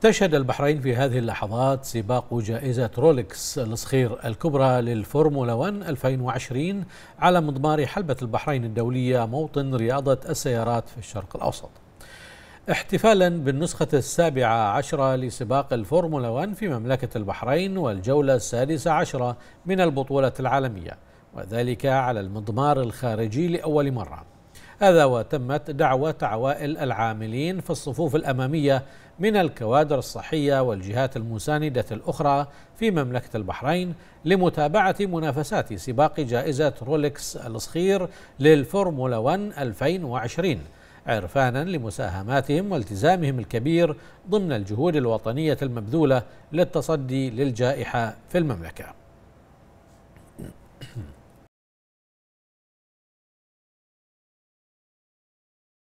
تشهد البحرين في هذه اللحظات سباق جائزة رولكس الصخير الكبرى للفورمولا 1 2020 على مضمار حلبة البحرين الدولية موطن رياضة السيارات في الشرق الأوسط احتفالا بالنسخة السابعة عشرة لسباق الفورمولا 1 في مملكة البحرين والجولة السادسة عشرة من البطولة العالمية وذلك على المضمار الخارجي لأول مرة هذا وتمت دعوة عوائل العاملين في الصفوف الأمامية من الكوادر الصحية والجهات المساندة الأخرى في مملكة البحرين لمتابعة منافسات سباق جائزة رولكس الصخير للفورمولا 1 2020 عرفانا لمساهماتهم والتزامهم الكبير ضمن الجهود الوطنية المبذولة للتصدي للجائحة في المملكة